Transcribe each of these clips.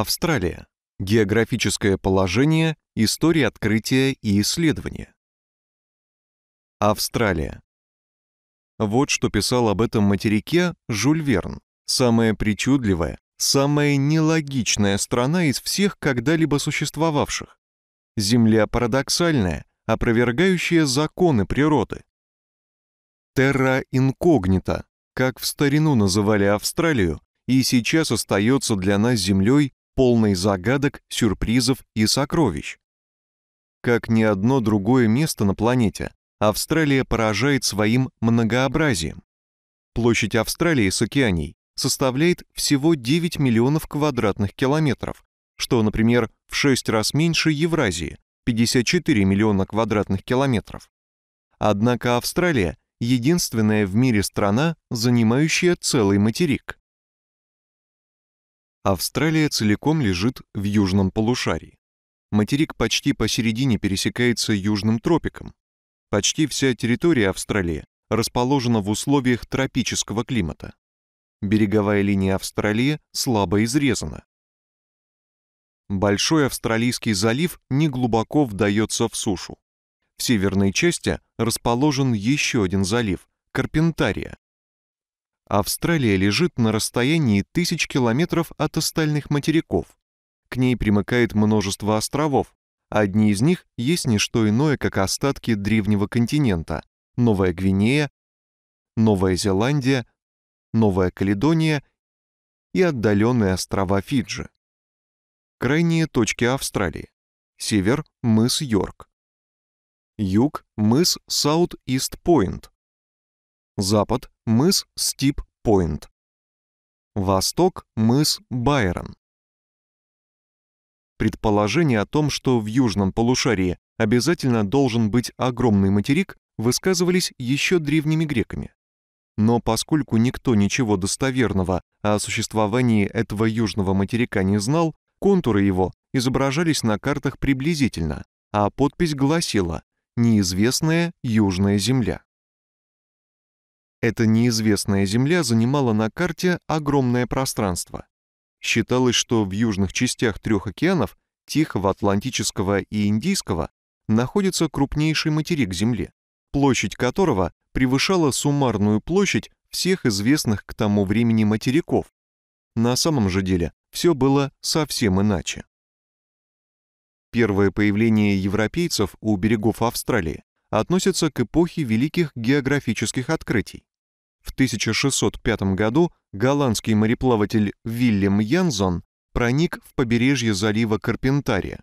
Австралия. Географическое положение, история открытия и исследования. Австралия. Вот что писал об этом материке Жюль Верн. Самая причудливая, самая нелогичная страна из всех когда-либо существовавших. Земля парадоксальная, опровергающая законы природы. Терра инкогнита, как в старину называли Австралию, и сейчас остается для нас землей полной загадок, сюрпризов и сокровищ. Как ни одно другое место на планете, Австралия поражает своим многообразием. Площадь Австралии с океаней составляет всего 9 миллионов квадратных километров, что, например, в 6 раз меньше Евразии, 54 миллиона квадратных километров. Однако Австралия – единственная в мире страна, занимающая целый материк. Австралия целиком лежит в южном полушарии. Материк почти посередине пересекается южным тропиком. Почти вся территория Австралии расположена в условиях тропического климата. Береговая линия Австралии слабо изрезана. Большой Австралийский залив неглубоко вдается в сушу. В северной части расположен еще один залив – Карпентария, Австралия лежит на расстоянии тысяч километров от остальных материков. К ней примыкает множество островов. Одни из них есть не что иное, как остатки древнего континента. Новая Гвинея, Новая Зеландия, Новая Каледония и отдаленные острова Фиджи. Крайние точки Австралии. Север – мыс Йорк. Юг – мыс Саут-Ист-Пойнт. Запад – мыс Стип-Пойнт. Восток – мыс Байрон. Предположение о том, что в южном полушарии обязательно должен быть огромный материк, высказывались еще древними греками. Но поскольку никто ничего достоверного о существовании этого южного материка не знал, контуры его изображались на картах приблизительно, а подпись гласила «Неизвестная Южная Земля». Эта неизвестная земля занимала на карте огромное пространство. Считалось, что в южных частях трех океанов, Тихого, Атлантического и Индийского, находится крупнейший материк Земли, площадь которого превышала суммарную площадь всех известных к тому времени материков. На самом же деле все было совсем иначе. Первое появление европейцев у берегов Австралии относится к эпохе великих географических открытий. В 1605 году голландский мореплаватель Вильям Янзон проник в побережье залива Карпентария.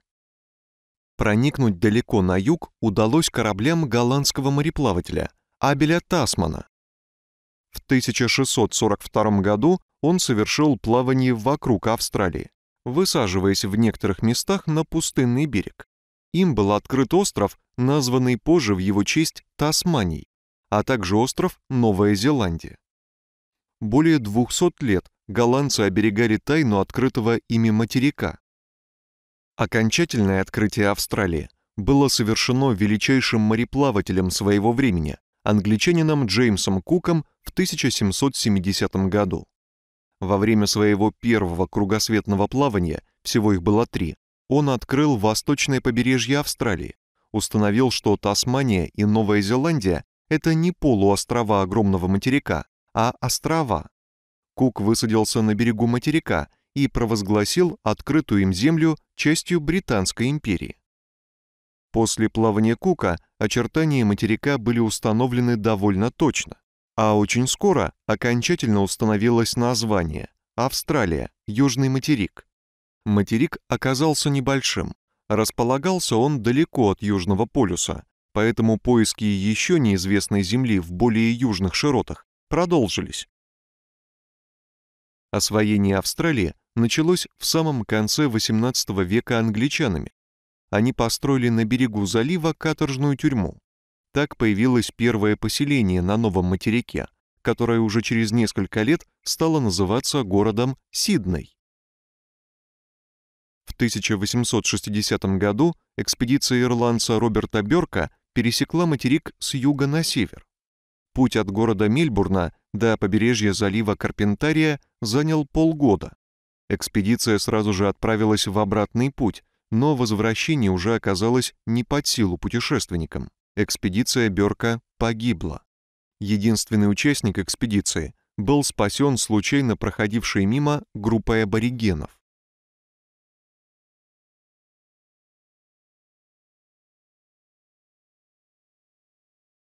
Проникнуть далеко на юг удалось кораблям голландского мореплавателя Абеля Тасмана. В 1642 году он совершил плавание вокруг Австралии, высаживаясь в некоторых местах на пустынный берег. Им был открыт остров, названный позже в его честь Тасманией а также остров Новая Зеландия. Более 200 лет голландцы оберегали тайну открытого ими материка. Окончательное открытие Австралии было совершено величайшим мореплавателем своего времени, англичанином Джеймсом Куком в 1770 году. Во время своего первого кругосветного плавания, всего их было три, он открыл восточное побережье Австралии, установил, что Тасмания и Новая Зеландия это не полуострова огромного материка, а острова. Кук высадился на берегу материка и провозгласил открытую им землю частью Британской империи. После плавания Кука очертания материка были установлены довольно точно, а очень скоро окончательно установилось название «Австралия, Южный материк». Материк оказался небольшим. Располагался он далеко от Южного полюса, поэтому поиски еще неизвестной земли в более южных широтах продолжились. Освоение Австралии началось в самом конце XVIII века англичанами. Они построили на берегу залива каторжную тюрьму. Так появилось первое поселение на новом материке, которое уже через несколько лет стало называться городом Сидней. В 1860 году экспедиция ирландца Роберта Бёрка пересекла материк с юга на север. Путь от города Мильбурна до побережья залива Карпентария занял полгода. Экспедиция сразу же отправилась в обратный путь, но возвращение уже оказалось не под силу путешественникам. Экспедиция Берка погибла. Единственный участник экспедиции был спасен случайно проходившей мимо группой аборигенов.